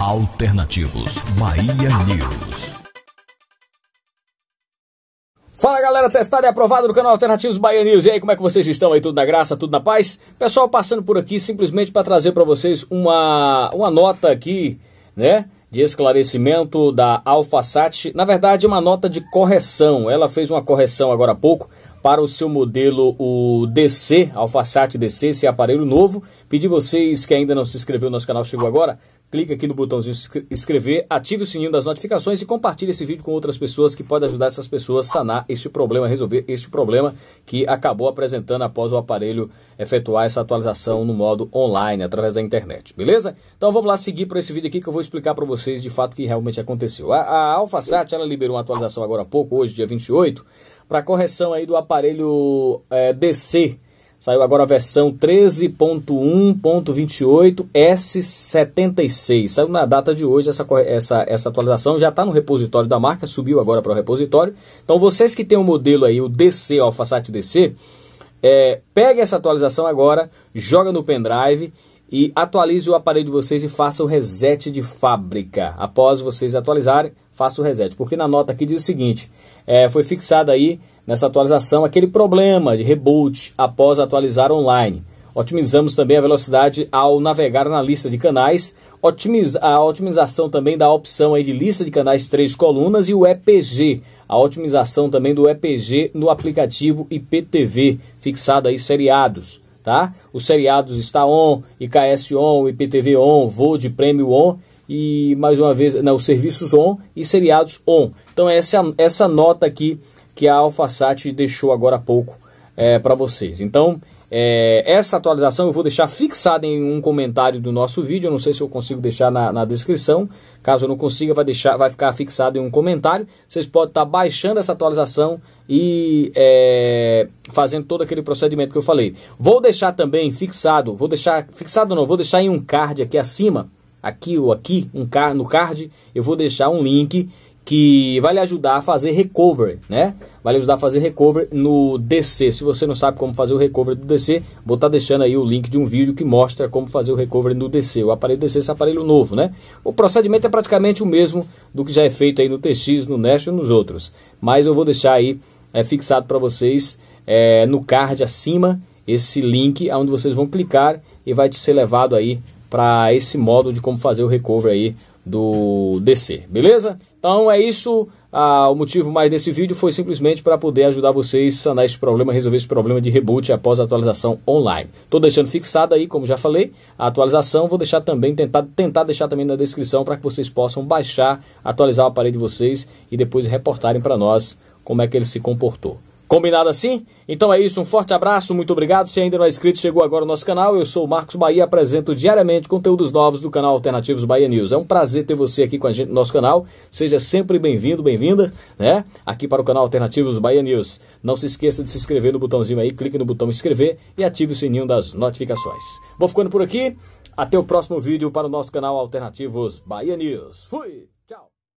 Alternativos Bahia News. Fala galera, testado e aprovado do canal Alternativos Bahia News. E aí, como é que vocês estão aí? Tudo na graça, tudo na paz? Pessoal, passando por aqui simplesmente para trazer para vocês uma, uma nota aqui, né? De esclarecimento da AlphaSat. Na verdade, uma nota de correção. Ela fez uma correção agora há pouco para o seu modelo o DC, Alpha DC, esse aparelho novo. Pedir vocês que ainda não se inscreveu no nosso canal, chegou agora, clique aqui no botãozinho inscrever, ative o sininho das notificações e compartilhe esse vídeo com outras pessoas que pode ajudar essas pessoas a sanar este problema, resolver este problema que acabou apresentando após o aparelho efetuar essa atualização no modo online, através da internet, beleza? Então vamos lá seguir para esse vídeo aqui que eu vou explicar para vocês de fato o que realmente aconteceu. A, a AlphaSat, ela liberou uma atualização agora há pouco, hoje dia 28, para correção aí do aparelho é, eh, DC, Saiu agora a versão 13.1.28S76. Saiu na data de hoje essa, essa, essa atualização, já está no repositório da marca, subiu agora para o repositório. Então vocês que têm o um modelo aí, o DC, o AlphaSat DC, é, pegue essa atualização agora, joga no pendrive e atualize o aparelho de vocês e faça o reset de fábrica. Após vocês atualizarem, faça o reset. Porque na nota aqui diz o seguinte: é, foi fixada aí nessa atualização aquele problema de reboot após atualizar online. Otimizamos também a velocidade ao navegar na lista de canais, otimiza a otimização também da opção aí de lista de canais três colunas e o EPG, a otimização também do EPG no aplicativo IPTV, fixado aí seriados, tá? Os seriados está on, IKS on, IPTV on, Voo de Prêmio on e mais uma vez, não, os serviços on e seriados on. Então essa essa nota aqui que a AlphaSat deixou agora há pouco é, para vocês. Então, é, essa atualização eu vou deixar fixada em um comentário do nosso vídeo. Eu não sei se eu consigo deixar na, na, descrição. Caso eu não consiga, vai, deixar, vai ficar fixado em um comentário. Vocês podem estar tá baixando essa atualização e é, fazendo todo aquele procedimento que eu falei. Vou deixar também fixado, vou deixar fixado não, vou deixar em um card aqui acima, aqui ou aqui, um card, no card, eu vou deixar um link que vai lhe ajudar a fazer recovery, né? Vai lhe ajudar a fazer recovery no DC. Se você não sabe como fazer o recovery do DC, vou estar tá deixando aí o link de um vídeo que mostra como fazer o recovery no DC. O aparelho DC é esse aparelho novo, né? O procedimento é praticamente o mesmo do que já é feito aí no TX, no Nest e nos outros. Mas eu vou deixar aí é, fixado para vocês é, no card acima esse link, onde vocês vão clicar e vai te ser levado aí para esse modo de como fazer o recovery aí do DC, beleza? Então é isso. Ah, o motivo mais desse vídeo foi simplesmente para poder ajudar vocês a sanar esse problema, resolver esse problema de reboot após a atualização online. Estou deixando fixado aí, como já falei, a atualização. Vou deixar também, tentar, tentar deixar também na descrição para que vocês possam baixar, atualizar o aparelho de vocês e depois reportarem para nós como é que ele se comportou. Combinado assim? Então é isso, um forte abraço, muito obrigado. Se ainda não é inscrito, chegou agora no nosso canal. Eu sou o Marcos Bahia, apresento diariamente conteúdos novos do canal Alternativos Bahia News. É um prazer ter você aqui com a gente no nosso canal. Seja sempre bem-vindo, bem-vinda, né? Aqui para o canal Alternativos Bahia News. Não se esqueça de se inscrever no botãozinho aí, clique no botão inscrever e ative o sininho das notificações. Vou ficando por aqui. Até o próximo vídeo para o nosso canal Alternativos Bahia News. Fui!